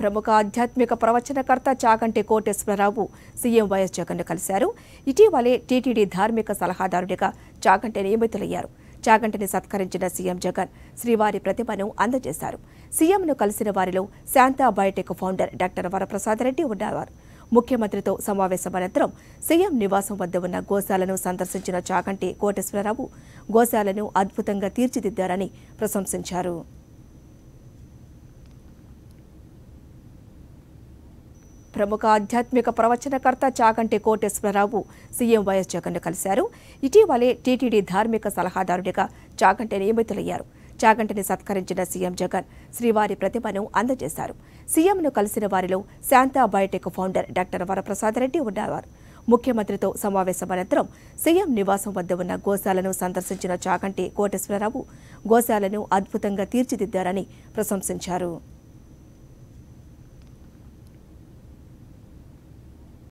ప్రముఖ ఆధ్యాత్మిక ప్రవచనకర్త చాగంటి కోటేశ్వరరావు సీఎం వైఎస్ జగన్ను కలిశారు ఇటీవలే టీటీడీ ధార్మిక సలహాదారుడిగా చాగంటి నియమితులయ్యారు చాగంటిని సత్కరించిన సీఎం జగన్ శ్రీవారి ప్రతిమను అందజేశారు సీఎంను కలిసిన వారిలో Shantha biotech founder doctor Varaprasadreddy Reddy ముఖ్యమంత్రితో సమావేశం అనంతరం సీఎం నివాసం వద్ద ఉన్న గోశాలను సందర్శించిన చాగంటి కోటేశ్వరరావు గోశాలను అద్భుతంగా తీర్చిదిద్దారని ప్రశంసించారు ప్రముఖ ఆధ్యాత్మిక ప్రవచనకర్త చాగంటి కోటేశ్వరరావు సీఎం వైఎస్ జగన్ను కలిశారు ఇటీవలే టీటీడీ ధార్మిక సలహాదారుడిగా చాగంటి నియమితులయ్యారు చాగంటిని సత్కరించిన సీఎం జగన్ శ్రీవారి ప్రతిమను అందజేశారు సీఎంను కలిసిన వారిలో Shantha biotech founder doctor Varaprasad Reddy ముఖ్యమంత్రితో సమావేశం అనంతరం సీఎం నివాసం వద్ద ఉన్న గోశాలను సందర్శించిన చాగంటి కోటేశ్వరరావు గోశాలను అద్భుతంగా తీర్చిదిద్దారని ప్రశంసించారు